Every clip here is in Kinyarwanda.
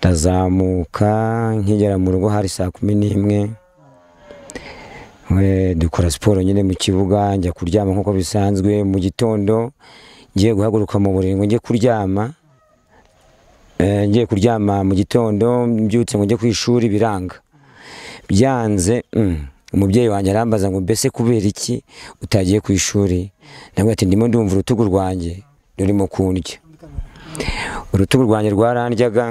ndazamuka nkigera mu rugo hari saa kumi n'imwe dukora siporo nyine mu kibuga njya kuryama nk'uko bisanzwe mu gitondo ngiye guhaguruka mu buriri ngo njye kuryama eh, ngiye kuryama mu gitondo mbyutse ngo njye ku ishuri biranga byanze mm, umubyeyi wanjye arambaza ngo mbese kubera iki utagiye ku ishuri nawe ati ndimo ndumva urutugu rwanjye rurimo kundya urutugu rwanjye rwarandyaga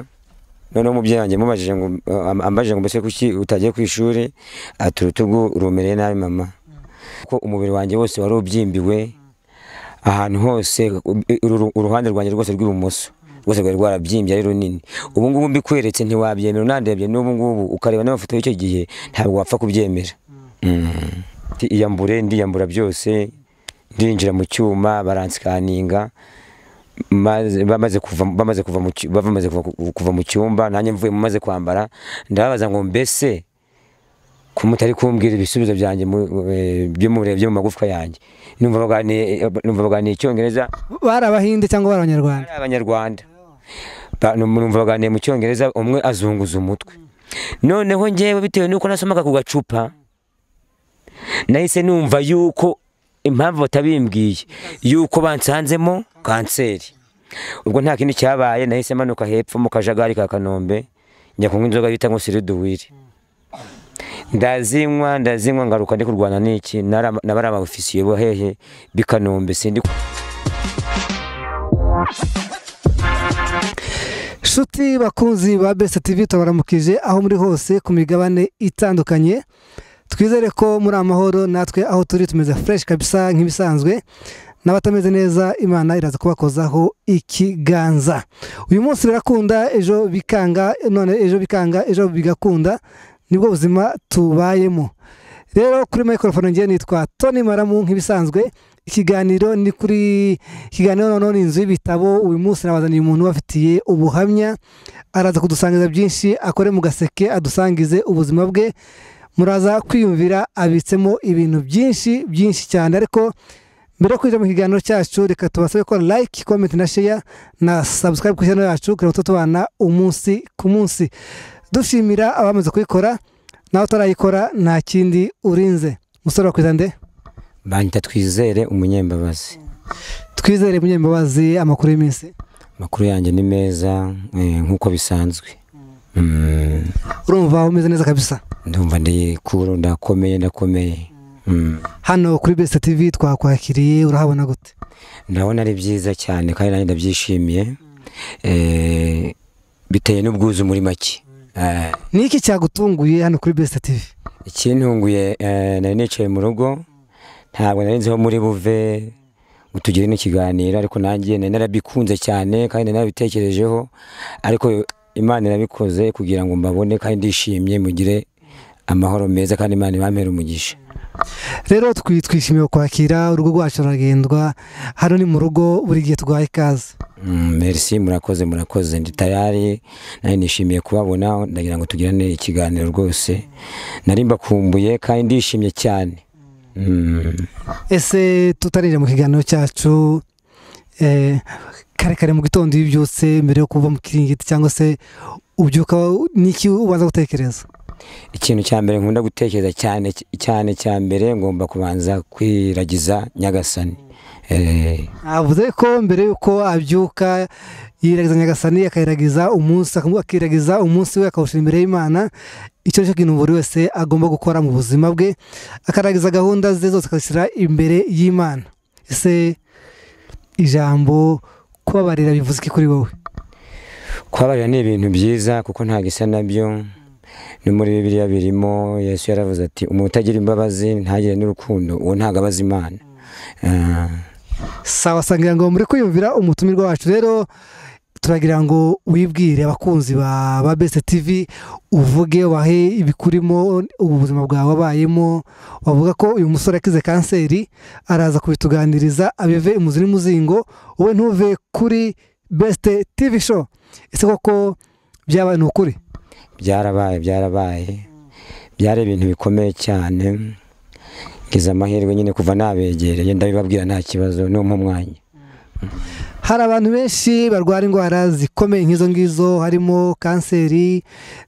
noneho umubyeyi wanjye mubajije ngo eh, ambajije ngo mbese kuki utagiye ku ishuri ati urutugu rumereye nabi mama ko umubiri wanjye wose wari ubyimbiwe ahantu hose uruhande rwanjye rwose rw'ibumoso rwose rwari rwarabyimbye ari runini ubu ngubu mbikweretse ntiwabyemera unandebye n'ubu ngubu ukareba n'amafoto y'icyo gihe ntabwo wapfa kubyemera mm. iyambure ndiyambura byose ndinjira mu cyuma baranskaninga bamaze kuva bamaze kuva mu bamaze kuva mu cyumba nanjye mvuye maze kwambara ndabaza ngo mbese ko mutari kumbwira ibisubizo byanjye e, byo murebye mu magufwa yanjye numva baganiye icyongereza barabahinde cyangwa barabanyarwanda abanyarwanda numva baganiye mu cyongereza umwe azunguza umutwe noneho ngewe bitewe n'uko nasomaga ku gacupa nahise numva yuko impamvu batabimbwiye yuko bansanzemo kanseri ubwo nta kindi cyabaye nahise manuka hepfo mu kajagari ka kanombe njya kunywa inzoga bita ngo siriduwiri ndazinywa ndazinywa ngaruka ndi kurwana n'iki nabari abawufisiye bo hehe bikanombe sindi nshuti bakunzi ba besiti tv tubaramukije aho muri hose ku migabane itandukanye twizere ko muri amahoro natwe aho turi tumeze fureshi kabisa nk'ibisanzwe n'abatameze neza imana iraza kubakozaho ikiganza uyu munsi birakunda ejo bikanga none ejo bikanga ejo bigakunda nibwo buzima tubayemo rero kuri mikorofone ngiye nitwa toni maramu nk'ibisanzwe ikiganiro ni kuri ikiganiro noneho ni inzu y'ibitabo uyu munsi nabazaniye umuntu ubafitiye ubuhamya araza kudusangiza byinshi akore mu gaseke adusangize ubuzima bwe muraza kwiyumvira abitsemo ibintu byinshi byinshi cyane ariko mbere yo kwinjira mu kiganiro cyacu reka tubasabe gukora like komenti na sheya na sabusikarayibu kuri channel yacu kugira ngo tubana umunsi ku munsi dushimira abamaze kuyikora nawe utarayikora nta kindi urinze musore wakwiza nde banyita twizere umunyembabazi twizere umunyembabazi amakuru y'iminsi amakuru yanjye ni meza eh, nk'uko bisanzwe Mm. urumva umeze neza kabisa ndumva ndikuru ndakomeye ndakomeye mm. hano kuri besita tivi twakwakiriye urahabona gute ndabona ari byiza cyane kandi nanjye ndabyishimiye eh, biteye n'ubwuzu muri make eh. ni iki cyagutunguye hano kuri besita tivi ikintunguye eh, nari nicaye mu rugo ntabwo nari muri buve tugire n'ikiganiro ariko nanjye nari narabikunze cyane kandi nari narabitekerejeho ariko imana irabikoze kugira ngo mbabone kandi ndishimye mugire amahoro meza kandi imana ibamere umugisha rero twishimiye kwakira urugo rwacu ruragendwa hano ni mu rugo buri gihe twaha ikaze mm, merisi murakoze murakoze ndi tayari nawe nishimiye kubabona ndagira ngo tugirane ikiganiro rwose nari mbakumbuye kandi ndishimye cyane mm. ese tutarira mu kiganiro cyacu eh, kare kare mu gitondo ibi byose mbere yo kuva mu kiringiti cyangwa se ubyuka n'iki ubanza gutekereza ikintu cya mbere nkunda gutekereza cyane cyane cya mbere ngomba kubanza kwiragiza nyagasani eh, avuze ko mbere y'uko abyuka yiragiza nyagasani akayiragiza umunsi akiragiza umunsi we akawushyira imbere y'imana icyo cyo kintu buri wese agomba gukora mu buzima bwe akaragiza gahunda ze zose akazishyira imbere y'imana ese ijambo kubabarira bivuze iki kuri wowe kubabarira ni ibintu byiza kuko ntabwo isa nabyo no muri bibiriya birimo yesu yaravuze ati umuntu utagira imbabazi ntagire n'urukundo uwo ntabwo abaza imana sawa sangira ngo muri kwiyumvira umutumirwa wacu rero turagira ngo wibwire abakunzi ba besite tivi uvuge wahe ibikurimo ubuzima bwawe wabayemo wavuga ko uyu musore akize kanseri araza kubituganiriza abive imuzi n'umuzingo we ntuve kuri besite tivi sho ese koko byabaye ni ukuri byarabaye byarabaye byari ibintu bikomeye cyane ngize amahirwe nyine kuva nabegereye ndabibabwira nta kibazo n'umwe umwanya hari abantu benshi barwara indwara zikomeye nk'izo ngizo harimo kanseri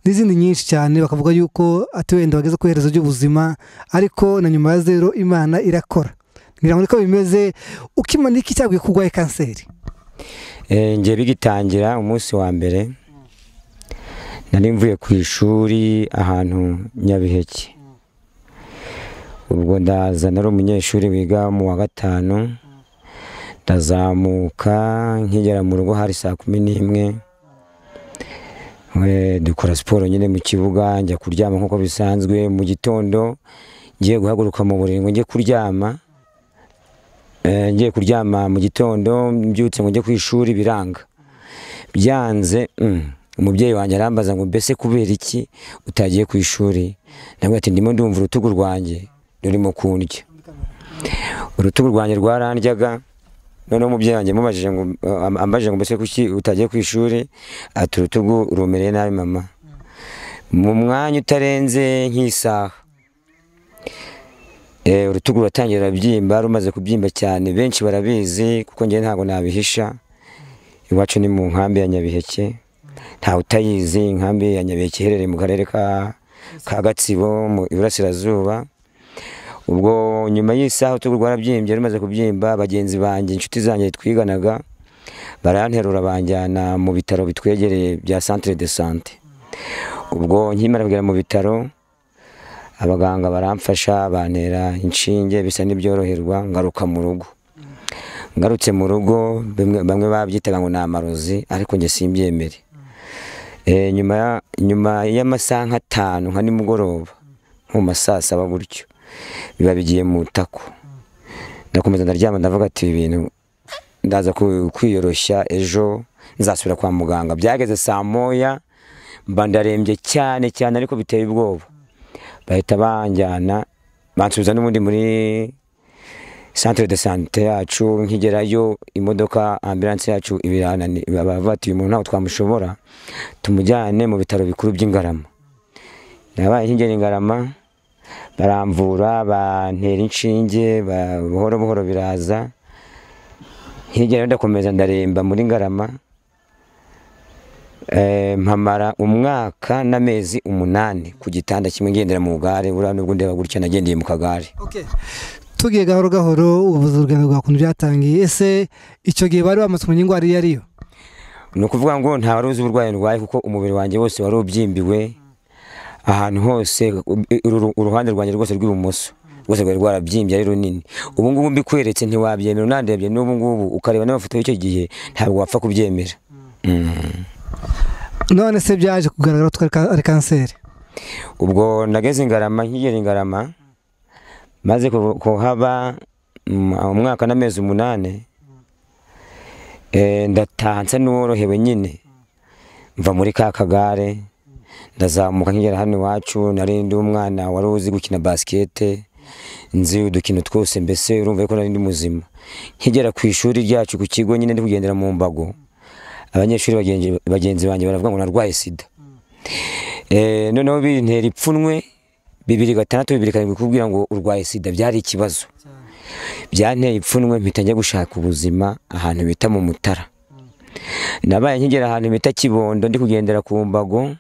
n'izindi nyinshi cyane bakavuga yuko ati wenda bageze ku iherezo ry'ubuzima ariko na nyuma ya zero imana irakora ngira ngo niko bimeze ukimana iki kurwaye kanseri eh, njye bigitangira umunsi wa mbere nari mvuye ku ishuri ahantu nyabiheke ubwo ndaza nari umunyeshuri wiga mu wa gatanu ndazamuka nkigera mu rugo hari saa kumi n'imwe dukora siporo nyine mu kibuga njya kuryama nk'uko bisanzwe mu gitondo ngiye guhaguruka mu buriri ngo njye kuryama eh, ngiye kuryama mu gitondo mbyutse ngo njye ku ishuri biranga byanze mm, umubyeyi wanjye arambaza ngo mbese kubera iki utagiye ku ishuri nawe ati ndimo ndumva urutugu rwanjye rurimo kundya urutugu rwanjye rwarandyaga noneho umubyeyi wanjye mubajije ngo ambajije ngo mbese kuki utagiye ku ishuri ati urutugu urumereye nabi mama mu mwanya utarenze nk'isaha eh, urutugu ruratangira rurabyimba rumaze kubyimba cyane benshi barabizi kuko njye ntabwo nabihisha iwacu ni mu nkambi ya nyabiheke ntawe utayizi inkambi ya nyabiheke iherereye mu karere ka gatsibo mu iburasirazuba ubwo nyuma y'isaha utugu rwarabyimbye rumaze kubyimba bagenzi banjye inshuti zanjye twiganaga baranterura banjyana mu bitaro bitwegereye bya santire de sante ubwo nkimara kugera mu bitaro abaganga baramfasha bantera inshinge bisa n'ibyoroherwa ngaruka mu rugo ngarutse mu rugo bamwe babyitaga ngo ni amarozi ariko njye simbyemere eh, nyuma y'amasaha nk'atanu nka nimugoroba nko mu saa saba gutyo biba bigiye mu tako ndakomeza ndaryama ndavuga ati ibi bintu ndaza kwiyoroshya ejo nzasubira kwa muganga byageze saa moya mba ndarembye cyane cyane ariko biteye ubwoba bahita banjyana bansubiza n'ubundi muri santire de sante yacu nkigerayo imodoka ambulance yacu bavatiye umuntu ntabwo twamushobora tumujyane mu bitaro bikuru by'ingarama nabaye nkigera ingarama baramvura bantera inshinge buhoro buhoro biraza hirya ndakomeza ndaremba muri ngarama eh, mpamara umwaka n'amezi umunani ku gitanda kimwe ngendera mu bugare buriya nubwo ndeba gutya nagendeye mu kagare tugiye gahoro gahoro ubuvuzi bwawe bwakuntu byatangiye ese icyo gihe bari bamaze kumenya indwara iyo ariyo ni ukuvuga ngo nta wari uzi uburwayi ndwaye kuko umubiri wanjye wose wari ubyimbiwe ahantu hose uruhande rwanjye rwose rw'ibumoso rwose rwari rwarabyimbye ari runini ubu ngubu mbikweretse ntiwabyemera unandebye n'ubu ngubu ukareba n'amafoto y'icyo gihe ntabwo wapfa kubyemera mm. none se byaje kugaragara ko ari kanseri ubwo nageze ingarama nkigera ingarama maze kuhaba mm, umwaka n'amezi umunani eh, ndatanze nsa n'uworohewe nyine mva muri ka kagare ndazamuka nkigera hano iwacu nari ndi umwana wari uzi gukina basikete nzi udukino twose mbese urumva ko nari ndi muzima nkigera ku ishuri ryacu ku kigo nyine ndi kugendera mu mbago abanyeshuri bagenzi banjye baravuga ngo narwaye sida eh, noneho bintera ipfunwe bibiri gatandatu bibiri karindwi kubwira ngo urwaye sida byari ikibazo byanteye ipfunwe mpita njya gushaka ubuzima ahantu bita mu mutara nabaye nkigera ahantu bita kibondo ndi kugendera ku mbago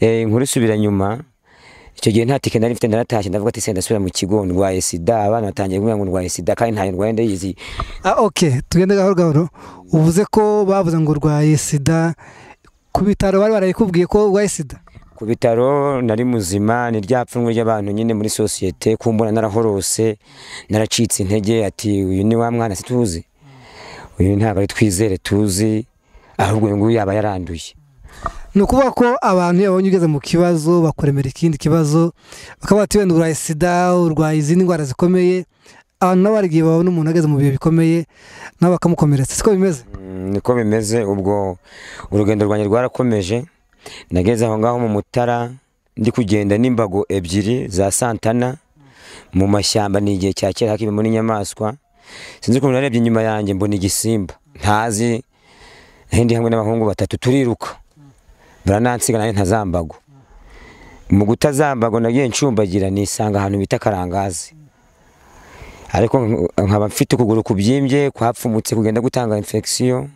Eh, inkuru isubira nyuma icyo gihe nta tike nari mfite naratashye ndavuga ati senda ndasubira mu kigo ndwaye sida abana batangiye kumenya ngo ndwaye sida kandi ntayo ndwaye ndayizi ah ok tugende gahoro gahoro uvuze ko bavuze ngo urwaye sida ku bitaro bari barayikubwiye ko urwaye sida ku bitaro nari muzima ni rya pfunwe ry'abantu nyine muri sosiyete kumbona narahorose naracitse intege ati uyu ni wa mwana si tuzi uyu ntabwo ari twizere tuzi ahubwo uyu nguyu yaba yaranduye ni ukuvuga ko abantu iyo babonye ugeze mu kibazo bakuremera ikindi kibazo bakaba bati wenda urwaye sida urwaye izindi ndwara zikomeye abantu nabo hari igihe babona umuntu ageze mu bihe bikomeye nabo bakamukomeretsa siko bimeze mm, niko bimeze ubwo urugendo rwanjye rwarakomeje nageze aho ngaho mu mutara ndi kugenda n'imbago ebyiri za santana mu mashyamba ni igihe cya kera hakibamo n'inyamaswa sinzi ukuntu narebye inyuma yanjye mbona igisimba ntazi ahindi hamwe n'abahungu batatu turiruka baranansiga nayo ntazambago mu gutazambago nagiye ncumbagira nisanga ahantu bita karangazi ariko nkaba mfite ukuguru kubyimbye kwapfumutse kugenda gutanga infection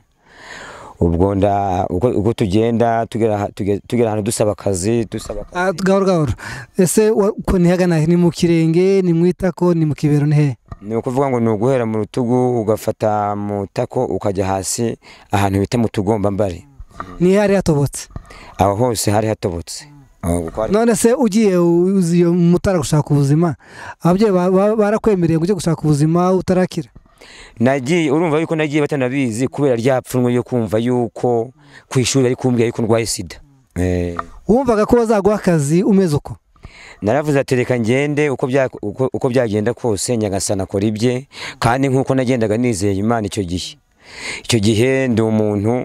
ubwo nda ubwo tugenda tugera tugera ahantu dusaba akazi dusaba akazi ah, gahoro gahoro ese uko ntihagana ni mu kirenge ni mu itako ni mu kibero ni hehe ni ukuvuga ngo ni uguhera mu rutugu ugafata mu tako ukajya hasi ahantu bita mu mbare Ni hari hatobotse aho hose hari hatobotse none se ugiye mutara gushaka ubuzima ababyeyi barakwemereye ngo ujye gushaka ubuzima utarakira nagiye urumva yuko nagiye batanabizi kubera rya yo kumva yuko ku ishuri ari kumbwira yuko ndwaye sida wumvaga ko bazaguha akazi umeze uko naravuze atereka ngende uko byagenda kose nyagasana akora ibye kandi nk'uko nagendaga nizeye imana icyo gihe icyo gihe ndi umuntu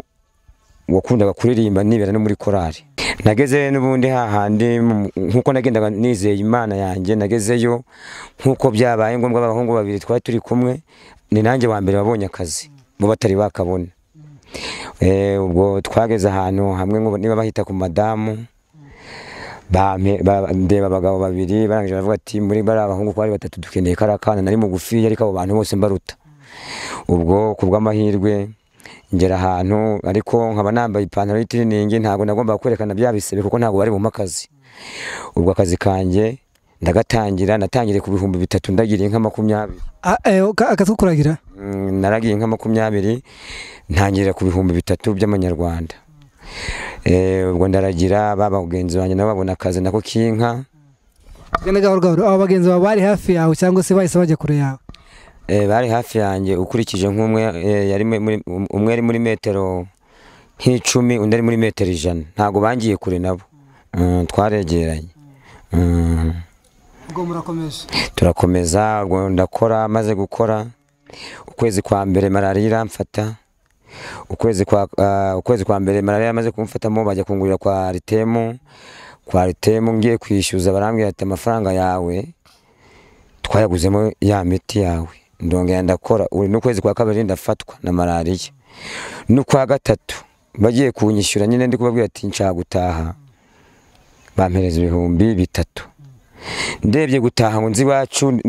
wakundaga kuririmba nibera no muri korali nageze n'ubundi hahandi nk'uko nagendaga nizeye imana yanjye nagezeyo nk'uko byabaye ngombwa abahungu babiri twari turi kumwe ni nanjye wa mbere wabonye akazi bo batari bakabona eh, ubwo twageze ahantu hamwe niba bahita ku madamu ndeba abagabo babiri barangije baravuga ati muri bari abahungu ko ari batatu dukeneye kariya kana nari mugufi ariko abo bantu bose mbaruta ubwo ku bw'amahirwe ngera ahantu ariko nkaba nambaye ipantaro y'itiriningi ntabwo nagomba kwerekana bya bisebe kuko ntabwo bari bumpe akazi ubwo akazi kanjye ndagatangira natangiriye ku bihumbi bitatu ndagiriye nka makumyabiri e, akazi ko kuragira mm, naragiye nka makumyabiri ntangirira ku bihumbi bitatu by'amanyarwanda e, ubwo ndaragira ba bagenzi banjye nabo babona akazi nako k'inka aba bagenzi bawe bari hafi yawe cyangwa se bahise bajya kure yawe Eh, bari hafi yanjye ukurikije nk'umwe eh, um, umwe ari muri metero nk'icumi undi ari muri metero ijana ntabwo bangiye kure nabo mm, twaregeranye mm. ubwo murakomeza turakomeza ndakora maze gukora ukwezi kwa mbere malariya iramfata ukwezi kwa ah, ukwezi mbere malariya amaze kumfatamo bajya kungurira kwa aritemu kwa aritemu ngiye kwishyuza barambwira ati amafaranga yawe twayaguzemo ya miti yawe ndongera ndakora uri n'ukwezi kwa kabiri ndafatwa na malariya kwa gatatu bagiye kunyishyura nyine ndi kubabwira ati nshaka gutaha bampereza ibihumbi bitatu ndebye gutaha ngo nzi iwacu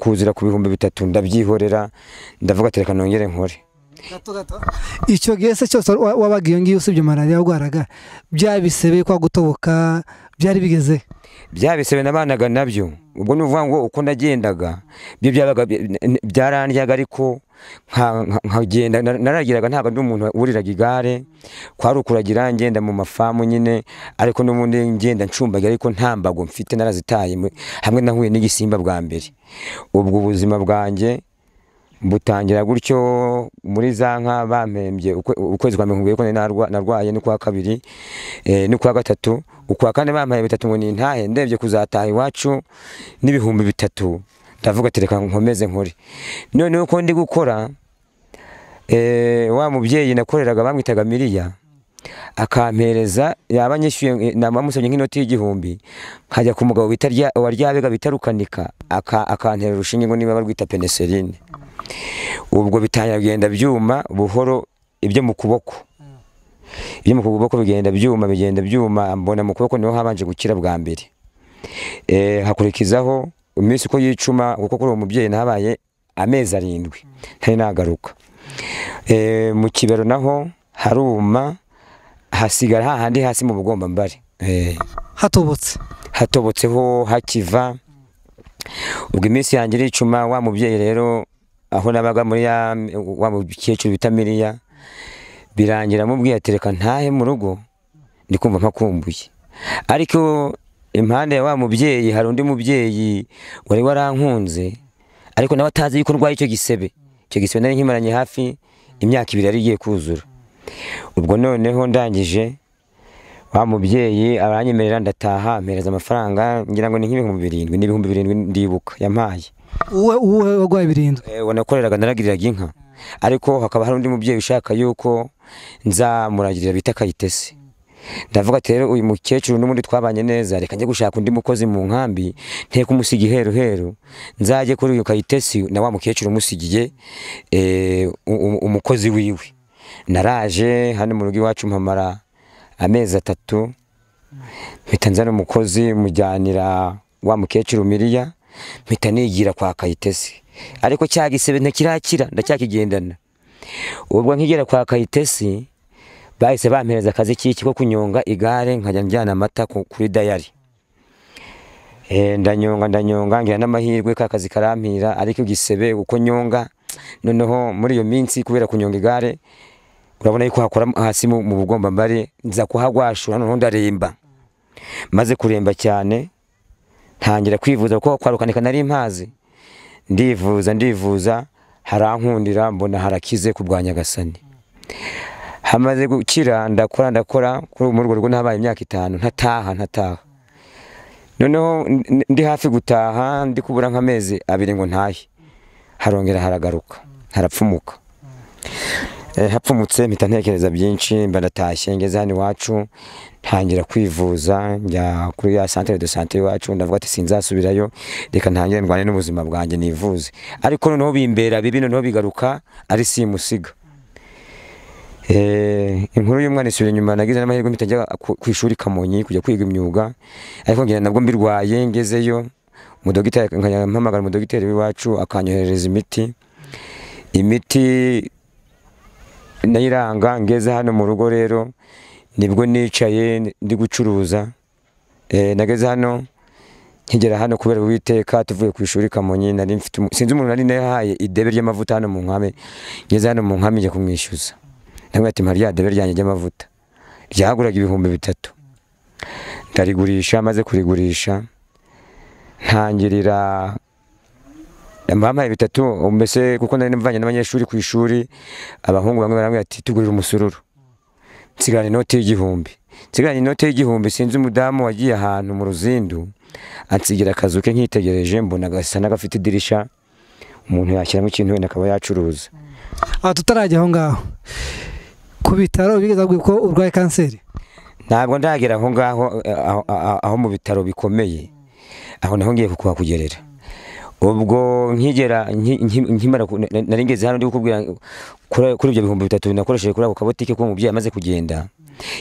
kuzira ku bihumbi bitatu ndabyihorera ndavuga ati reka nongere nkore icyo gihe se cyose wabaga iyo ngiyo usibye malariya warwaraga byaba kwa gutoboka byari bigeze bya bisebe nabanaga nabyo ubwo ni ngo uko nagendaga byo byabaga byarandyaga ariko nkagenda naragiraga ntabwo ndi umuntu uriraga igare kwari ukuragira ngenda mu mafamu nyine ariko n'ubundi ngenda ncumbaga ariko nta mbago mfite narazitaye hamwe nahuye n'igisimba bwa mbere ubwo ubuzima bwanjye butangira gutyo muri za nka bampembye ukwezi kwa mirongo irindwi narwaye n'ukwa kabiri eh, kwa gatatu ukwa kane bampaye bitatu ngo nintahe ndebye kuzataha iwacu n'ibihumbi bitatu ndavuga ati reka nkomeze nkore noneho uko ndi gukora eh, wa mubyeyi nakoreraga bamwitaga miriya akampereza yaba eh, na namusabye nk'inoti y'igihumbi nkajya ku mugabo witwa ryabega bita rukanika akantera urushinge ngo niba barwita peneserine ubwo bitangira kugenda byuma buhoro ibyo mu kuboko ibyo mu kuboko bigenda byuma bigenda byuma mbona mu kuboko niho habanje gukira bwa mbere eh, hakurikizaho iminsi uko yicuma kuko kuri uwo mubyeyi nahabaye amezi arindwi ntari nagaruka eh, mu kibero naho haruma hasigara hahandi hasi mu bugomba mbari eh, hatobotse hatobotseho hakiva ubwo iminsi yanjye iricuma wa mubyeyi rero aho nabaga muri ya wa mukecuru bita miriya birangira mubwiye ati reka ntahe mu rugo ndi kumva mpakumbuye ariko impande ya wa mubyeyi hari undi mubyeyi wari warankunze ariko nawe atazi yuko urwaye icyo gisebe icyo gisebe nari nkimaranye hafi imyaka ibiri yari igiye kuzura ubwo noneho ndangije wa mubyeyi aranyemerera ndataha mpereza amafaranga ngira ngo ni nk'ibihumbi birindwi n'ibihumbi birindwi ndibuka yampaye uwe uwe warwaye birindwi yego nakoreraga naragiriraga inka ariko hakaba hari undi mubyeyi ushaka yuko nzamuragirira bita kayitesi ndavuga ati rero uyu mukecuru n'ubundi twabanye neza reka njye gushaka undi mukozi mu nkambi nteko umusiga iheru heru nzajye kuri uyu kayitesi na wa mukecuru umusigiye eh, umukozi wiwe naraje hano mu rugo iwacu mpamara amezi atatu mpita nzana umukozi mujyanira wa mukecuru miriya mpita nigira kwa kayitesi ariko cya gisebe ntakirakira ndacyakigendana ubwo nkigera kwa kayitesi bahise bampereza akazi k'iki ko kunyonga igare nkajya njyana amata kuri dayari eh, ndanyonga ndanyonga ngira n'amahirwe ka kazi karampira ariko igisebe uko nyonga noneho muri iyo minsi kubera kunyonga igare urabona yuko hakora hasi mu bugombambare nza kuhagwashura noneho ndaremba maze kuremba cyane ntangira kwivuza kuko kwa nari impazi ndivuza ndivuza harankundira mbona harakize ku bwa hamaze gukira ndakora ndakora muri urwo rugo n’abaye imyaka itanu ntataha ntataha noneho ndi hafi gutaha ndi kubura nk'amezi abiri ngo ntahe harongera haragaruka harapfumuka Eh, hapfumutse mpita ntekereza byinshi baratashye ngeze hano iwacu ntangira kwivuza njya kuri ya santire de sante iwacu ndavuga ati sinzasubirayo reka ntangire ndwane n'ubuzima bwanjye nivuze ariko noneho bimbera bibi noneho bigaruka ari simusiga eh, inkuru y'umwana isubira inyuma nagize n'amahirwe mpita njya ku ishuri kamonyi kujya kwiga imyuga ariko ngenda nabwo mbirwaye ngezeyo umudogiteri mpamagara umudogiteri w'iwacu akanyoherereza imiti imiti nayiranga ngeze hano mu rugo rero nibwo nicaye ndi gucuruza eh, nageze hano nkigera hano kubera uwiteka tuvuye ku ishuri kamonyi nari mfite sinzi umuntu nari nahaye idebe ry'amavuta hano mu nkame ngeze hano mu nkame njya kumwishyuza nawe ati mpa rya debe ryanjye ry'amavuta ryaguraga ibihumbi bitatu ndarigurisha maze kurigurisha ntangirira bampaye bitatu mbese kuko nari mvanye n'abanyeshuri ku ishuri abahungu bamwe barambwira ati tugurire umusururu nsigaranye inoti y'igihumbi nsigaranye inoti y'igihumbi sinzi umudamu wagiye ahantu mu ruzindu ansigira akazu ke nkitegereje mbona agasa n'agafite idirishya umuntu yashyiramo ikintu wenda akaba yacuruza aha tutarajya aho ngaho ku bitaro bigeze ko urwaye kanseri ntabwo ndagera aho ngaho eh, aho mu bitaro bikomeye aho naho ngiye kukuhakugerera ubwo nkigera nkimara nari hano ndi kukubwira kuri ibyo bihumbi bitatu nakoresheje kuri ako kabotike ko umubyeyi amaze kugenda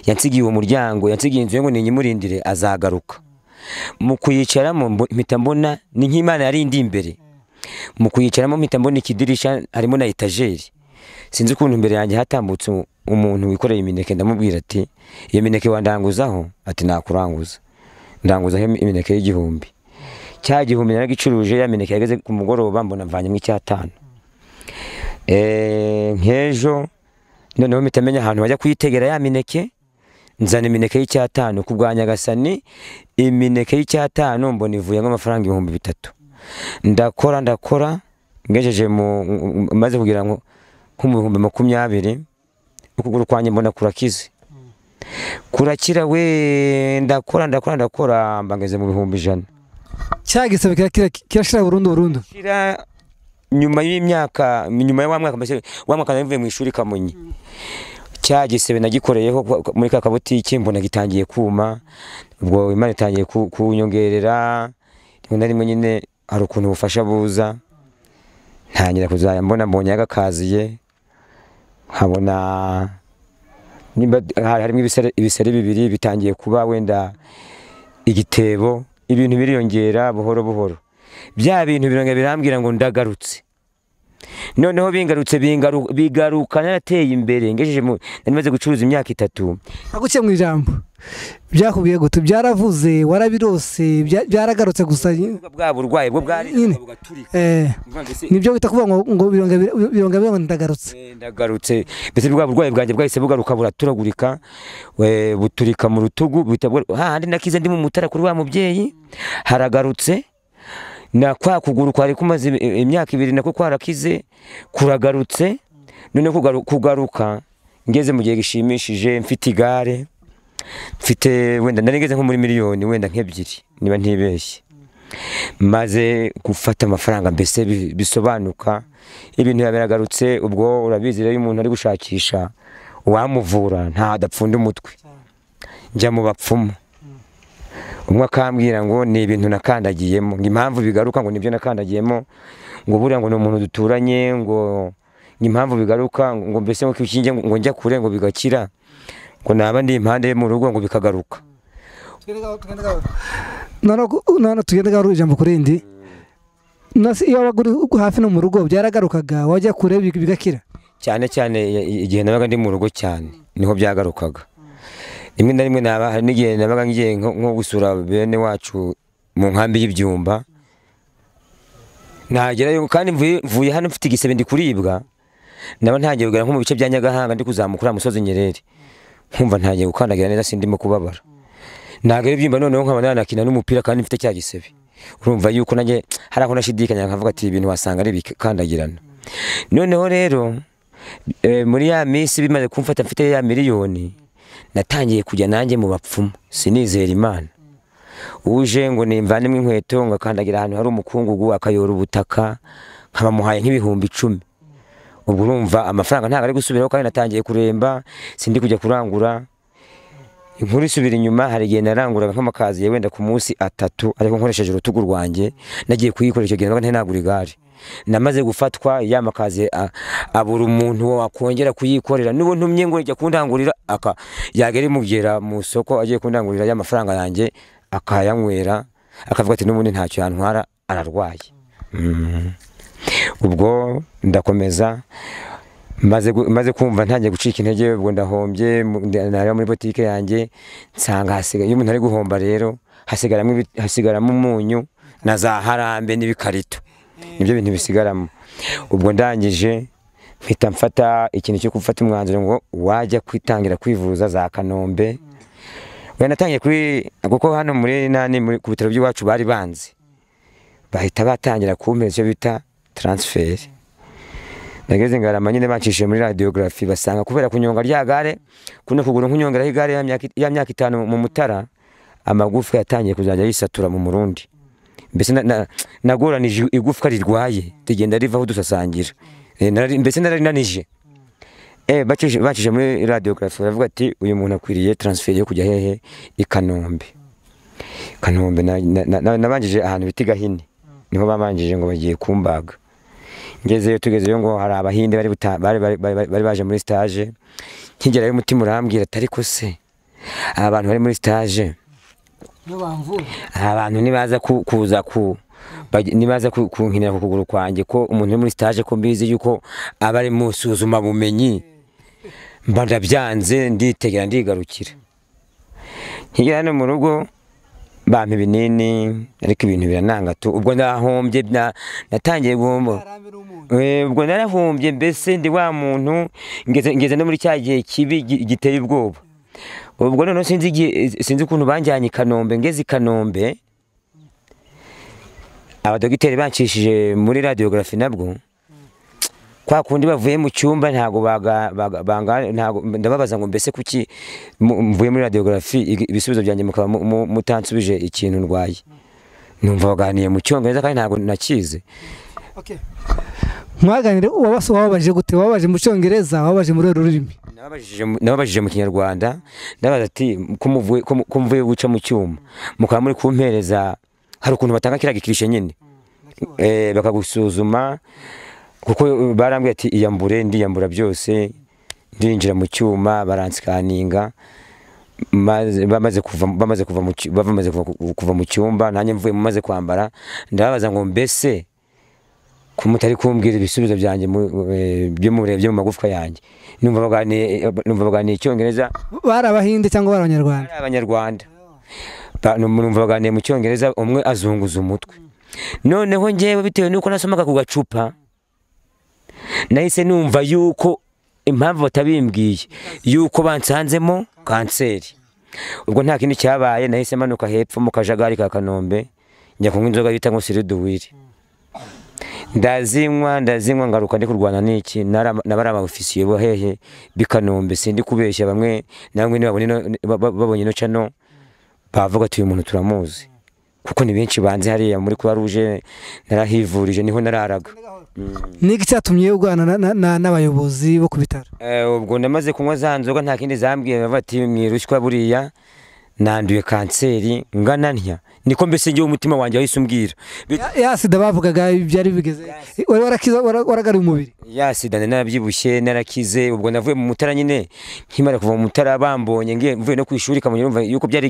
yansigiye uwo muryango yansigiye inzu ye ngo ninyimurindire azagaruka mu kuyicaramo mpita mbona ni nk'imana yari indi imbere mu kuyicaramo mpita mbona ikidirisha harimo na etajeri sinzi ukuntu imbere yanjye hatambutse umuntu wikoreye imineke ndamubwira ati iyo mineke wandanguzaho ati nakuranguza ndanguzaho imineke y'igihumbi cya gihumbi naragicuruje yameneka yageze ku mugoroba mbona mvanyemo icyatanu eh, nk'ejo noneho mpita amenya ahantu bajya kuyitegera ya mineke nzana imineke y'icyatanu ku agasani imineke y'icyatanu mbona ivuye nk'amafaranga ibihumbi bitatu ndakora ndakora ngejeje mu maze kugira ngo nko mu bihumbi makumyabiri ukuguru kwanjye mbona kurakize kurakira we ndakora ndakora ndakora mbangeze mu bihumbi ijana kiriya gisebe kirashira burundu burundu nyuma y'imyaka nyuma y'wa mwaka wa mwaka navuye mu ishuri kamunyi cya gisebe nagikoreyeho muri ka kabutiki mbona gitangiye kuma ubwo imana itangiye kunyongerera rimwe na rimwe nyine hari ukuntu ubufasha buza ntangira kuzajya mbona mbonye yagakaziye nkabona harimo ibiseri bibiri bitangiye kuba wenda igitebo ibintu biriyongera buhoro buhoro bya bintu birongera birambwira ngo ndagarutse noneho bingarutse bigaruka narateye imbere ngejeje nari maze gucuruza imyaka itatu ntaguke mu ijambo byahubiye guta byaravuze warabirose byaragarutse gusa bwa burwayi bwo bwari eh, nibyo wita kuvuga ngo bironga bironga ndagarutse eh, ndagarutse mbese bwa burwayi bwanjye bwahise bugaruka buraturagurika buturika mu rutugu hahandi nakize ndi mu mutara kuri wa mubyeyi haragarutse na kwa kuguru kwari kumaze imyaka e, e, ibiri nako kwarakize kuragarutse none kugaruka ngeze mu gihe gishimishije mfite igare mfite wenda narigeze nko muri miliyoni wenda nk'ebyiri niba ntibeshye maze gufata amafaranga mbese bisobanuka ibintu yabiragarutse ubwo urabizi rero umuntu ari gushakisha uwamuvura nta adapfunda umutwe njya mu bapfumu umwe akambwira ngo ni ibintu nakandagiyemo impamvu bigaruka ngo nibyo nakandagiyemo ngo buriya ngo ni umuntu duturanye ngo impamvu bigaruka ngo mbese ngo kikinge ngo njya kure ngo bigakira ngo naba ndi impande mu rugo ngo bikagaruka none tugenda gahoro ijambo ku rindi iyo wabaga hafi no mu rugo byaragarukaga wajya kure bigakira cyane cyane igihe nabaga ndi mu rugo cyane niho byagarukaga rimwe na rimwe naba hari n'igihe nabaga ngiye nko gusura bene wacu mu nkambi y'ibyumba nagerayo kandi mvuye hano mfite igisebe ndi kuribwa naba ntagiye kugera nko mu bice bya nyagahanga ndi kuzamuka uriya musozi nyerere nkumva ntagiye gukandagira neza sindimo kubabara ntabwo ari ibyumba noneho nkaba nanakina n'umupira kandi mfite cya gisebe urumva yuko nanjye hari aho nashidikanya nkavuga ati ibintu wasanga ari bikandagirana noneho rero eh, muri ya minsi bimaze kumfata mfite ya miliyoni natangiye kujya nanjye mu bapfumu sinizera imana uje ngo nimvanemo inkweto ngo akandagira ahantu hari umukungugu akayora ubutaka nkabamuhaye nk'ibihumbi icumi ubwo urumva amafaranga ntabwo ari gusubiraho kandi natangiye kuremba sindi kujya kurangura inkuru isubira inyuma hari igihe naranguraga nk'amakaziye wenda ku munsi atatu ariko nkoresheje urutugu rwanjye nagiye kuyikoresha icyo gihe ntabwo igare namaze gufatwa yamakaze abura umuntu wakongera kuyikorera n'ubu ntumye ngo njya kundangurira aka yagera imubwira mu isoko agiye kundangurira y'amafaranga yanjye akayanywera akavuga ati n'ubundi ntacyo yantwara ararwaye mm. ubwo ndakomeza maze kumva ntangiye gucika intege ubwo ndahombye nareba muri botike yanjye nsanga hasigaye iyo umuntu ari guhomba rero hasigaramo umunyu na za harambe n'ibikarito nibyo bintu bisigaramo ubwo ndangije mpita mfata ikintu cyo gufata umwanzuro ngo wajya kwitangira kwivuza za kanombe natangiye kuri kuko hano muri nani ku bitaro by'iwacu bari banzi bahita batangira kumpeza icyo bita taransiferi nageze ngarama nyine bacishije muri radiyogarafi basanga kubera kunyonga rya gare kuno kuguru kunyongeraho igare y'imyaka itanu mu mutara amagufa yatangiye kuzajya yisatura mu murundi mbese nagoranije igufwa rirwaye rigenda rivaho dusasangira eh, mbese nararinanije eh, bakije muri radiyogarafi baravuga ati uyu muntu akwiriye taransiferi yo kujya hehe i kanombe kanombe nabangije ahantu bita gahini niho babanjije ngo bagiye kumbaga ngezeyo tugezeyo ngo hari abahinde bari baje muri sitaje nkigerayo umutima urambwira atari ko se aba bantu bari muri sitaje abantu nibaza kuza ku nibaza kunkinira ku kuguru kwanjye ko umuntu uri muri sitaje ko mbizi yuko aba ari mu bumenyi mba ndabyanze nditegera ndigarukira hirya mu rugo bampa ibinini ariko ibintu birananga tu ubwo ndahombye natangiye guhomba eh, ubwo narahombye mbese ndi wa muntu ngeze no muri cya gihe kibi giteye ubwoba ubwo noneho sinzi ukuntu banjyanye kanombe ngeze kanombe abadogiteri bancishije muri radiografi nabwo kwa kundi bavuye mu cyumba ntago banga ntabwo ndababaza ngo mbese kuki mvuye muri radiografi ibisubizo byanjye mukaba mutansubije ikintu ndwaye numva baganiye mu cyongereza kandi ntago nakize okay mwaganire uwabaso wababaje gute wababaje mu cyongereza wababaje muri rurimi nababajije mu kinyarwanda ndabaza ati ko mvuye guca mu cyuma mukaba muri kumpereza hari ukuntu batanga kiriya gikirishe nyine mm. eh, bakagusuzuma kuko barambwira ati iyambure ndiyambura byose ndinjira mu cyuma barantsikaninga bamaze kuva bamaze kuva mu cyumba nanjye mvuye maze kwambara ndababaza ngo mbese ko mutari kumbwira ibisubizo byanjye byo murebye mu magufwa yanjye numva baganiye icyongereza bari abahinde cyangwa bari abanyarwanda abanyarwanda numva baganiye mu cyongereza umwe azunguza umutwe noneho ngewe bitewe n'uko nasomaga ku gacupa nahise numva yuko impamvu batabimbwiye yuko bansanzemo kanseri ubwo nta kindi cyabaye nahise manuka hepfo mu kajagari ka kanombe njya kunywa inzoga bita ngo siriduwiri ndazinywa ndazinywa ngaruka ndi kurwana n'iki nabara abawufisiye bo hehe bikanombe sindi kubeshya bamwe namwe babonye ino cano bavuga ati uyu muntu turamuzi kuko ni benshi banze hariya muri kuba ruje narahivurije niho nararaga mm. niki cyatumye ubwana n'abayobozi bo ku bitaro eh, ubwo namaze kunywa za nzoga nta kindi zambwiye bavuga ati mwirushwa buriya nanduye kanseri ngana ntya niko mbese ngewe umutima wanjye wahise umbwira ya sida bavugaga byari bigeze waragari umubiri ya narabyibushye narakize ubwo navuye mu mutara nyine nkimara kuva mu mutara bambonye mvuye no ku ishuri kamonyi numva yuko byari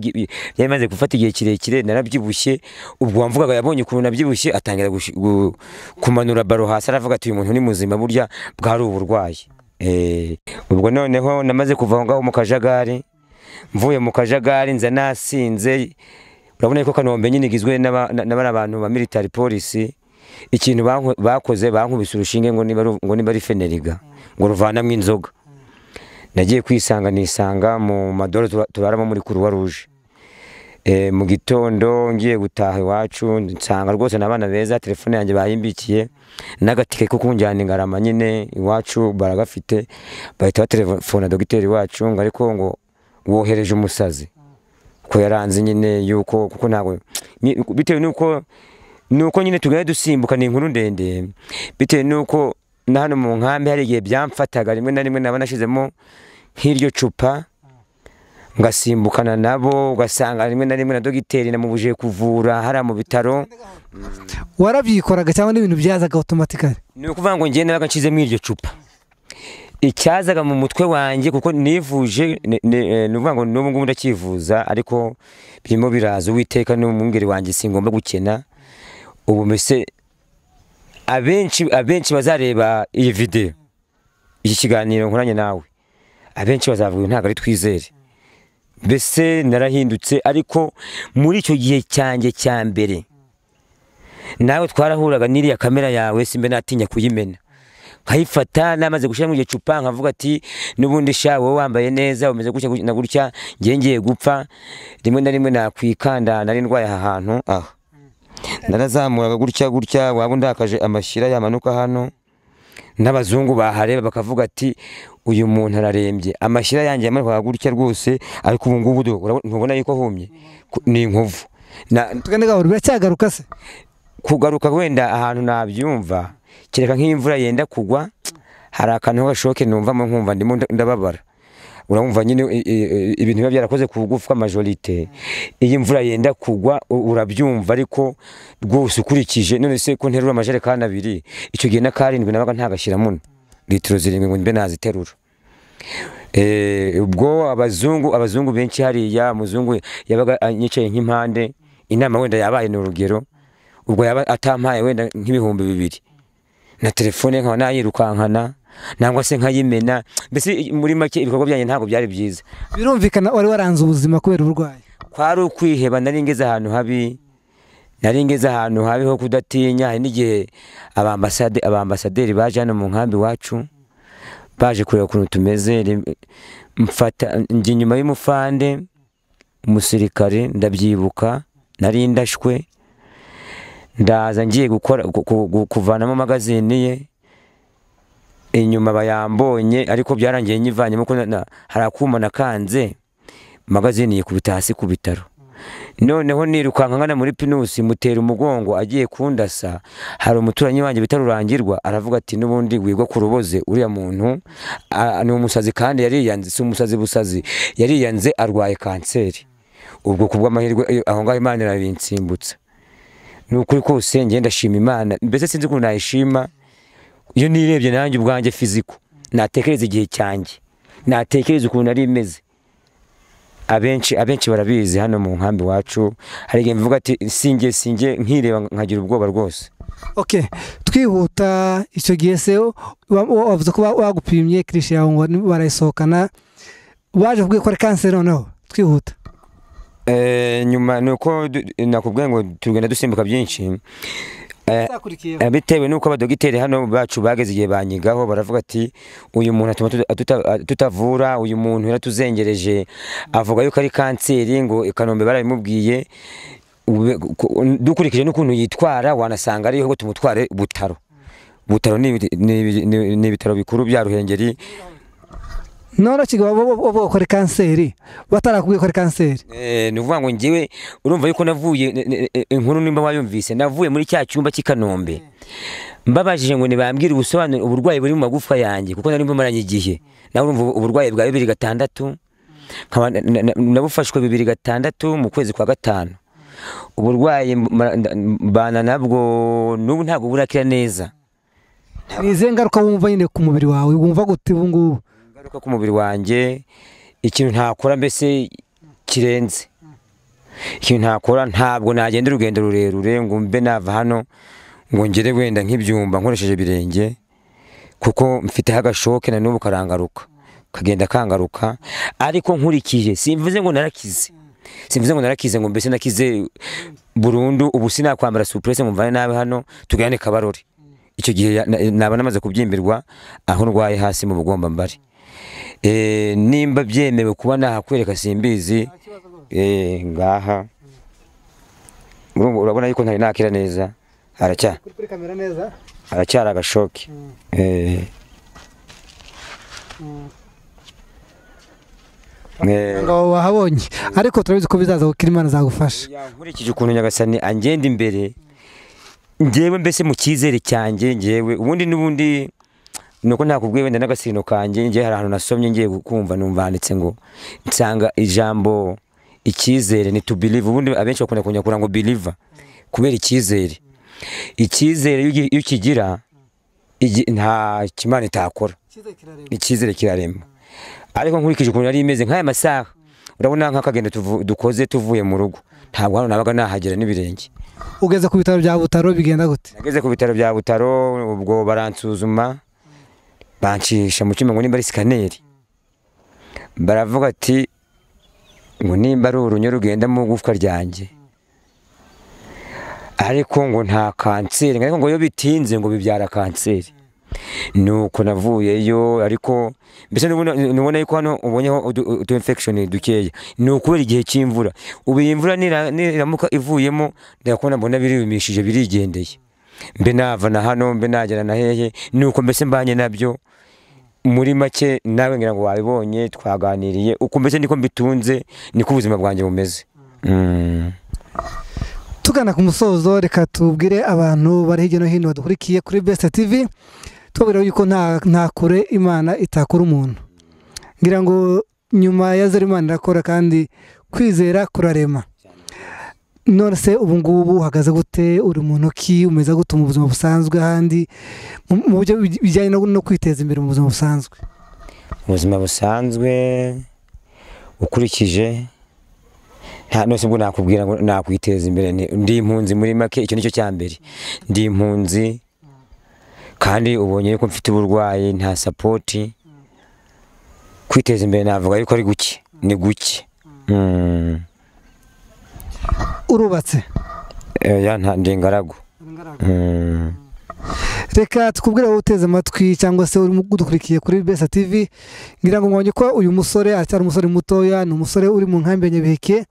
bimaze gufata igihe kirekire narabyibushye ubwo wamvugaga yabonye ukuntu nabyibushye atangira kumanura baro hasi aravuga ati uyu muntu ni muzima burya bwari uburwayi eh, ubwo noneho namaze kuva aho ngaho mu kajagari mvuye mu kajagari nza nasinze urabona ko kanombe nyine igizwe n'abari abantu ba military polisi ikintu bakoze bankubise urushinge ngo niba ari feneriga ngo ruvanamo inzoga nagiye kwisanga nisanga mu madoro turaramo muri kuruwa ruje eh, mu gitondo ngiye gutaha iwacu nsanga rwose n'abana beza telefone yanjye bayimbikiye n'agatike ko kunjyana ingarama nyine iwacu baragafite bahita baterefona dogiteri wacu ngo ariko ngo wohereje umusazi ko yaranze nyine yuko kuko ntabwo bitewe n'uko nuko nyine tugaye dusimbuka ni inkuru ndende bitewe n'uko na hano mu nkambi hari igihe byamfataga rimwe na rimwe naba nashyizemo nk'iryo cupa ngasimbukana nabo ugasanga rimwe na rimwe na dogiteri namubujije kuvura hariya mu bitaro warabyikoraga cyangwa n'ibintu byazaga otomatikari ni ukuvuga ngo ngende nshizemo iryo cupa icyazaga mu mutwe wanjye kuko nivuje ni ukuvuga eh, ngo n'ubu ngubu ndakivuza ariko birimo biraza uwiteka n'umwungeri wanjye singomba gukena ubu mbese abenshi abenshi bazareba iyi videwo iki kiganiro nkoranye nawe abenshi bazavuga ntabwo ari twizere mbese narahindutse ariko muri icyo gihe cyanjye cya mbere nawe twarahuraga n'iriya kamera yawe simba natinya kuyimena nkayifata namaze gushyira mu gicupa nkavuga ati n'ubundi sha wowe wambaye neza umeze gutya na gutya ngiye ngiye gupfa rimwe na rimwe nakwikanda nari ndwaye aha hantu aha narazamuraga gutya gutya waba undakaje amashyira yamanuka hano n'abazungu bahareba bakavuga ati uyu muntu ararembye amashyira yanjye yamanuka gutya rwose ariko ubu ngubu ntubona yuko ahumye ni inkovu biracyagaruka se kugaruka wenda ahantu nabyumva kereka nk'imvura yenda kugwa hari akantu gashoke numvamo nkumva ndimo ndababara urumva nyine ibintu biba byarakoze ku gufwa majorite iyi mvura yenda kugwa urabyumva ariko rwose ukurikije none se ko nterura amajerekani abiri icyo gihe n'akarindwi nabaga ntagashyira muno litiro zirindwi ngo mbe naziterura eh, ubwo abazungu abazungu benshi hariya muzungu yabaga yicaye nk'impande inama wenda yabaye ni urugero ubwo yaba atampaye wenda nk'ibihumbi bibiri na telefone nkaba nayirukankana nangwa se nkayimena mbese muri make ibikorwa byanjye ntabwo byari byiza birumvikana wari waranze ubuzima kubera uburwayi kwari ukwiheba nari ngeze ahantu habi nari ngeze ahantu habi ho kudatinya hari n'igihe abambasaderi baje hano mu nkambi iwacu baje kureba ukuntu tumeze njye nyuma y'umufande umusirikare ndabyibuka nari ndashwe ndaza ngiye gukora kuvanamo magazine ye inyuma bayambonye ariko byarangiye nyivanyemo ko hari akuma nakanze magazine yikubita hasi ku bitaro noneho nirukanka nkana muri pinusi mutera umugongo agiye kundasa hari umuturanyi wanjye bita rurangirwa aravuga ati n'ubundi wigwa ku ruboze uriya muntu ni umusazi kandi yariyanze si umusazi busazi yariyanze arwaye kanseri ubwo ku bw'amahirwe aho ngaho imana irabinsimbutsa ni ukuri kose ngenda ndashima imana mbese sinzi ukuntu nayishima iyo nirebye nanjye ubwanjye fiziko natekereza igihe cyanjye natekereza ukuntu nari meze abenshi abenshi barabizi hano mu nkambi wacu hari igihe mvuga ati singe singe nkireba nkagira ubwoba rwose oke twihuta icyo gihe se wavuze ko wagupimye kirishe yawe ngo barayisohokana baje kubwira ko ari kanseri noneho twihuta Eh, nyuma ni uko nakubwiye ngo tugenda dusimbuka byinshi eh, eh, bitewe n'uko abadogiteri hano bacu bageze igihe banyigaho baravuga ati uyu muntu atuma tutavura uyu muntu yaratuzengereje avuga yuko ari kanseri ngo ikanombe barabimubwiye dukurikije n'ukuntu yitwara wanasanga ariho ngo tumutware butaro butaro ni ibitaro bikuru bya ruhengeri noroshye bo bakora kanseri batarakubwiye ko kanseri eh, ni ukuvuga ngo ngewe urumva yuko navuye inkuru nimba wayumvise navuye muri cya cyumba cy'i kanombe mbabajije ngo ntibambwire ubusobanuro uburwayi buri mu magufwa yanjye kuko nari mbumaranye igihe nawe urumva uburwayi bwa bibiri gatandatu nabufashwe bibiri gatandatu mu kwezi kwa gatanu uburwayi mbana nabwo n'ubu ntabwo burakira neza ni izihe wumva nyine ku mubiri wawe wumva gute ubu ngubu ingaruka ku mubiri wanjye ikintu ntakora mbese kirenze ikintu ntakora ntabwo nagenda urugendo rurerure ngo mbe nava hano ngo ngere wenda nk'ibyumba nkoresheje ibirenge kuko mfiteho agashoke na n'ubu karangaruka kagenda kangaruka ariko nkurikije simvuze ngo narakize simvuze ngo narakize ngo mbese nakize burundu ubu sinakwambara supurese ngo mvane nabi hano tugane kabarore icyo gihe naba namaze kubyimbirwa aho ndwaye hasi mu bugomba bugombambari Eh, nimba byemewe kuba nahakwereka simbizi eh, ngaha urabona yuko ntari nakira neza haracyari agashoke mm. Eh, mm. ngo wahabonye mm. ariko turabizi ko bizaza kuko imana zagufasha nkurikije ukuntu nyagasani angenda imbere ngewe mbese mu cyizere cyanjye ngewe ubundi n'ubundi nuko nakubwiye wenda n'agasino kanjye ngiye hari ahantu nasomye ngiye kumva numva handitse ngo nsanga ijambo icyizere ni tu biriva ubundi abenshi bakunda kunyakura ngo biriva kubera icyizere icyizere iyo ukigira nta kimana itakora icyizere kiraremba ariko nkurikije ukuntu yari imeze nk'aya masaha urabona nk’akagenda dukoze tuvuye mu rugo ntabwo hano nabaga nahagera n'ibirenge ugeze ku bitaro bya butaro bigenda gute ugeze ku bitaro bya butaro ubwo baransuzuma bancisha mu cyuma ngo nimba ari sikaneri baravuga ati ngo nimba ari urunyo mu gufwa ryanjye ariko ngo nta kanseri ariko ngo iyo bitinze ngo bibyara kanseri nuko navuyeyo ariko mbese nubona yuko hano ubonyeho utu infection dukeya ni ukubera igihe cy'imvura ubu iyi mvura niramuka ivuyemo ndakubona mbona biriyumishije birigendeye mbe nava na hano mbe nagera na hehe nuko mbese mbanye nabyo muri make nawe ngira ngo wabibonye twaganiriye uko mbese niko mbitunze niko ubuzima bwanjye bumeze mm. tugana ku musozo reka tubwire abantu bari hirya no hino badukurikiye kuri besite tivi tubabwira yuko nta kure imana itakura umuntu ngira ngo nyuma ya zero imana irakora kandi kwizera kurarema none se ubu ngubu uhagaze gute uri muntu ki umeze gute mu buzima busanzwe ahandi mu buryo bijyanye no kwiteza imbere mu buzima busanzwe ubuzima busanzwe ukurikije nta nose ubwo nakubwira ngo nakwiteza imbere ndi impunzi muri make icyo nicyo cya mbere ndi impunzi kandi ubonye ko mfite uburwayi nta sapoti kwiteza imbere navuga yuko ari guke ni guke hmm. urubatse eh, nta ngaragu hmm. reka tukubwire wowe uteze amatwi cyangwa se uri udukurikiye kuri besa tivi ngira ngo mbonye ko uyu musore aracyari umusore mutoya ni umusore uri mu nkambi ya nyabiheke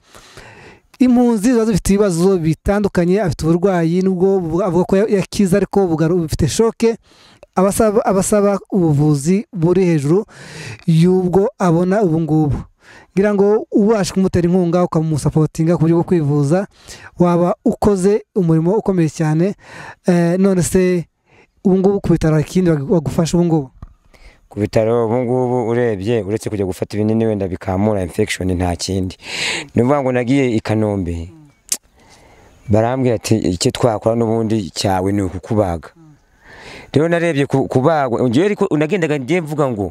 impunzi ziba zifite ibibazo bitandukanye afite uburwayi nubwo avuga ko yakize ariko bufite shoke abasaba ubuvuzi buri hejuru y'ubwo abona ubu ngubu ngira ngo ubashe kumutera inkunga ukamusapotinga ku buryo bwo kwivuza waba ukoze umurimo ukomeye cyane eh, none se ubu ku bitaro hari ikindi wagufasha ubu ku bitaro ubu urebye uretse kujya gufata ibinini wenda bikamura infection nta kindi ni ukuvuga ngo nagiye i kanombe barambwira ati icyo twakora n'ubundi cyawe ni ukukubaga rero narebye kubagwa unagendaga ngiye mvuga ngo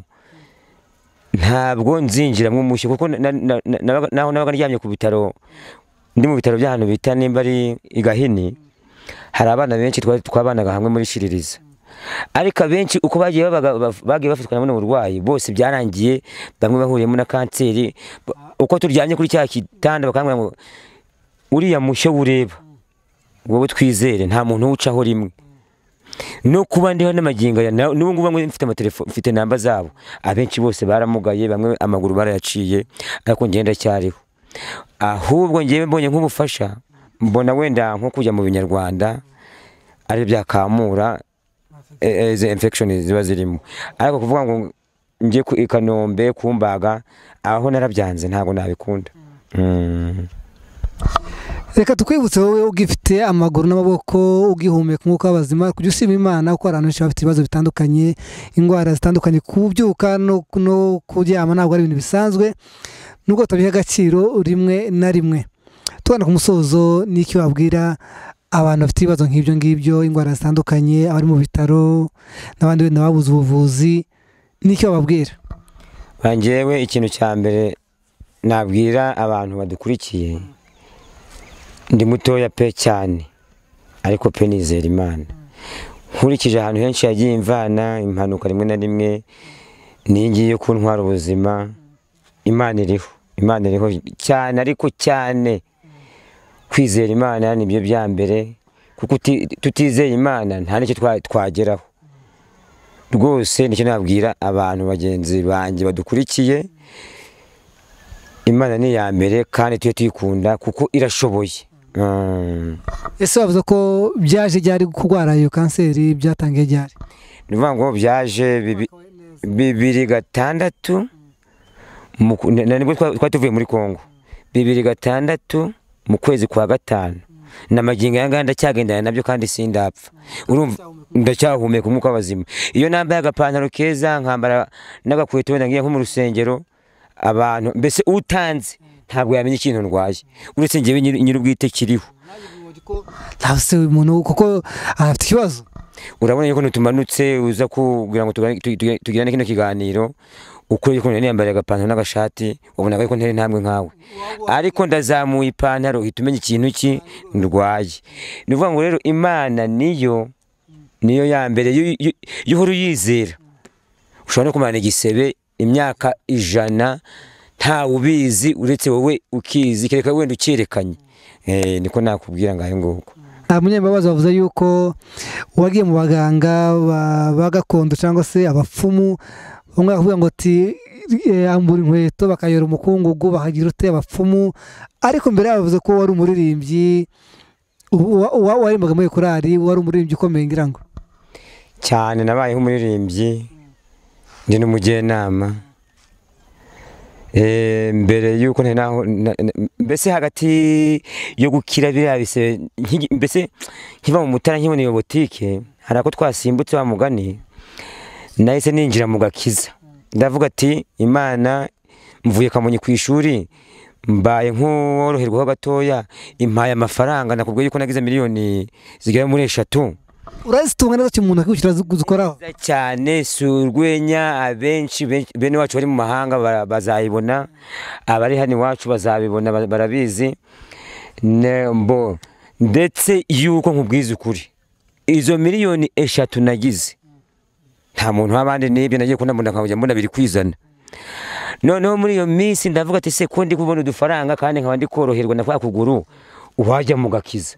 ntabwo nzinjira mu umushyi kuko naho nabaga aryamye ku bitaro ndi mu bitaro by'ahantu bita nimba ari i hari abana benshi twabanaga hamwe muri shiririza ariko abenshi uko bagiye bagiye bafatwa na buno burwayi bose byarangiye bamwe bahuriyemo na kanseri uko turyamye kuri cya kitanda bakambwira ngo uriya mushyo ureba wowe twizere nta muntu uwucaho rimwe no kuba ndiho n'amagingo n'ubu ngubu mfite amatelefone mfite namba zabo abenshi bose baramugaye bamwe amaguru barayaciye ariko ngenda cyariho ahubwo ngewe mbonye nk'ubufasha mbona wenda nko kujya mu binyarwanda ari byakamura e, e, izi infekishoni ziba zirimo ariko kuvuga ngo njye ku ikanombe kumbaga aho narabyanze ntabwo nabikunda mm. reka tukwibutse wowe ugifite amaguru n'amaboko ugihumeka umwuka abazima kujya ushyiramo imana kuko abantu benshi bafite ibibazo bitandukanye indwara zitandukanye kubyuka no kuryama ntabwo ari ibintu bisanzwe nubwo tubiha agaciro rimwe na rimwe tubona ku musozo n'icyo wabwira abantu bafite ibibazo nk'ibyo ngibyo indwara zitandukanye abari mu bitaro n'abandi wenda babuze ubuvuzi n'icyo bababwira bangewe ikintu cya mbere nabwira abantu badukurikiye ndi mutoya pe cyane ariko pe nizera imana nkurikije ahantu henshi yagiye imvana impanuka rimwe na rimwe niyo ngiye ku ubuzima imana iriho imana iriho cyane ariko cyane kwizera imana nibyo bya mbere kuko tutizeye imana nta n'icyo twageraho rwose nicyo nabwira abantu bagenzi banjye badukurikiye imana ni iya mbere kandi tujye tuyikunda kuko irashoboye Eh, ese wavuze ko byaje ryari kurwara iyo kanseri byatangiye ryari ni ukuvuga ngo byaje bibiri gatandatu nibwo twari tuvuye muri congo bibiri gatandatu mu kwezi kwa gatanu na magingo aya ngaya ndacyagendana nabyo kandi sindapfa urumva ndacyahumeka umwuka w'abazima iyo nambaye agapantaro keza nkambara n'agakweto wenda ngiye nko mu rusengero abantu mbese utanze ntabwo yamenya ikintu ndwaye uretse ngewe nyir'ubwite kiriho ntabwo umuntu kuko ah, afite ikibazo urabona yuko ntitumanutse uza kugira ngo tugirane kino kiganiro uko yuko yambariye agapantaro n'agashati wabonaga yuko ntari ntambwe nkawe ariko ndazamuye ipantaro uhita umenya ikintu ki ndwaye ni ukuvuga ngo rero imana niyo niyo ya mbere y'uhora uyizera ushobora no kumana igisebe imyaka ijana ntawe ubizi uretse wowe ukizi kereka wenda ucyerekanye eh, niko nakubwira ngaho nguko munyembabazi bavuze yuko wagiye mu baganga bagakondo cyangwa se abapfumu bamwe bakavuga ngo eh, ambura inkweto bakayora umukungugu bahagira ute abapfumu ariko mbere bavuze ko wari umuririmbyi warimbaga muri korari wari umuririmbyi ukomeye ngira ngo cyane nabaye nk'umuririmbyi ndi n'umujyanama Eh, mbere y'uko mbese hagati yo gukira biriya bise mbese nkiva mu mutara nkibona iyo botike hari ako twasimbutse wa mugani nahise ninjira mu gakiza ndavuga ati imana mvuye kamonyi ku ishuri mbaye nk'uworoherwaho gatoya impaye amafaranga nakubwiye yuko nagize miliyoni zigera muri eshatu urazitunga neza cyane umuntu akikwishyura ukoraho cyane si urwenya abenshi bene wacu bari mu mahanga bazayibona abari hano iwacu bazabibona barabizi ndetse yuko nkubwiza ukuri izo miliyoni eshatu nagize nta muntu w'abandi n'ibyo nagiye kubona mbona nkabujya mbona biri kwizana noneho muri iyo minsi ndavuga ati se ko ndi kubona udufaranga kandi nkaba ndi koroherwa na kwa kuguru uwajya mu gakiza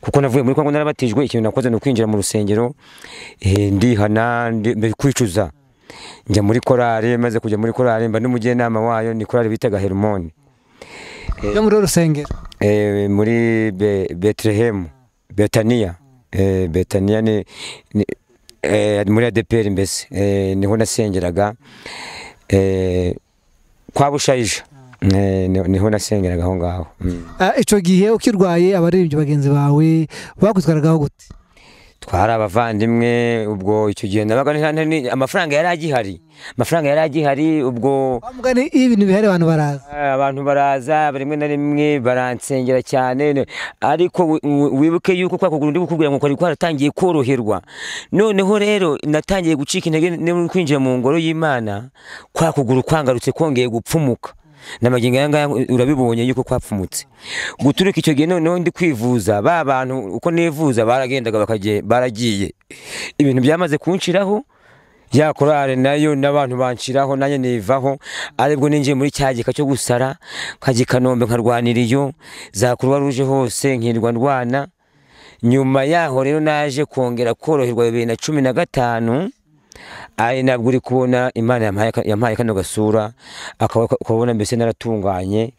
kuko navuye muri kongo narabatijwe ikintu nakoze ni ukwinjira mu rusengero eh, ndihana kwicuza njya muri korari maze kujya muri korari mba n'umujyanama wayo ni korari bitaga herimoni yo muri rusengero eh, muri betelehemu betaniya eh, betaniya ni muri adeperi mbese niho nasengeraga kwa bushayija niho nasengeraga aho ngaho mm. ah, icyo gihe ukirwaye abaririmbyi bagenzi bawe bagutwaragaho gute twari abavandimwe ubwo icyo gihe nabaga amafaranga yari agihari amafaranga yari agihari ubwo ibintu bihari abantu baraza ah, abantu baraza rimwe na rimwe baransengera cyane ariko wibuke yuko kwa kugura undi kukubwira ngo kwari kwaratangiye koroherwa noneho rero natangiye gucika intege kwinjira mu ngoro y'imana kwa kugura kwangarutse kongeye gupfumuka n'amagingo aya ngaya urabibonye yuko kwapfumutse guturika icyo gihe noneho ndi kwivuza ba bantu uko nivuza baragendaga baragiye ibintu byamaze kunshiraho ya korale nayo n'abantu banshiraho nanjye nivaho aribwo ninjiye muri cya gika cyo gusara nkajya i kanombe nkarwanira iyo za kuruwa ruje hose nkirwa ndwana nyuma yaho rero naje kongera koroherwa bibiri na cumi na gatanu ari nabwo uri kubona imana yampaye kano gasura ukabona mbese naratunganye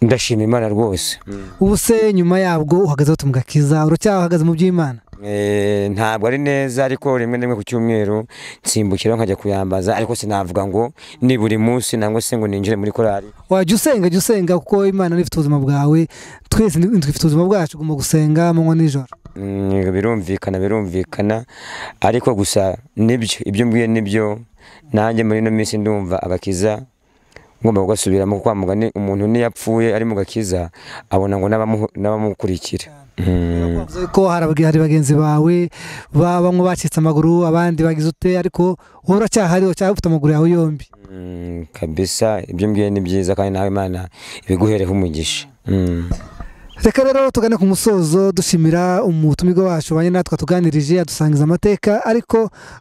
ndashima imana rwose mm. ubu se nyuma yabwo uhagaze utumva akiza uracyahagaze mu by'imana eh, ntabwo ari neza ariko rimwe na rimwe ku cyumweru nsimbukira nkajya kuyambaza ariko sinavuga ngo ni buri munsi ntabwo se ngo ninjire muri korari wajya usenga jya usenga kuko imana ifite ubuzima bwawe twese dufite ubuzima bwacu tugomba gusenga amanywa nijoro Mm, birumvikana birumvikana ariko gusa nibyo ibyo mbwiye nibyo nanjye muri ino minsi ndumva agakiza ngomba mu kwa mugani umuntu niyapfuye ari mu gakiza abona ngo n'abamukurikira mm. ko hari bagenzi bawe bamwe bacitse amaguru abandi bagize ute ariko wowe uracyahariho cyangwa ufite amaguru yawe yombi mm, kabisa ibyo mbwiye ni byiza kandi nawe imana ibiguhereho umugisha reka rero tugane ku musozo dushimira umutumirwa wacu bane natwe tuganirije adusangiza amateka ariko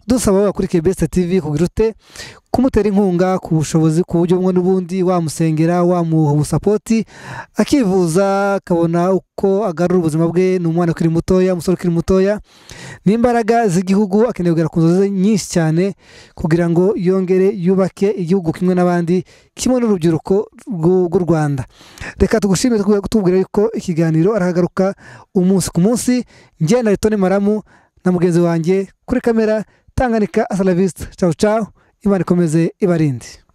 dusaba bakurikiye besite tivi kugira ute kumutera inkunga ku bushobozi ku buryo bumwe n'ubundi wamusengera wamuha ubusapoti akivuza akabona uko agarura ubuzima bwe ni umwana ukiri mutoya umusore ukiri mutoya n'imbaraga z'igihugu akeneye kugera ku nzozi nyinshi cyane kugira ngo yongere yubake igihugu kimwe n'abandi kimwe n'urubyiruko rw'u rwanda reka tugushimire tubwire ko ikiganiro arahagaruka umunsi ku munsi njye na maramu na mugenzi wanjye kuri kamera tanganika asaravisi cawu cawu Marco me e Ibarindi.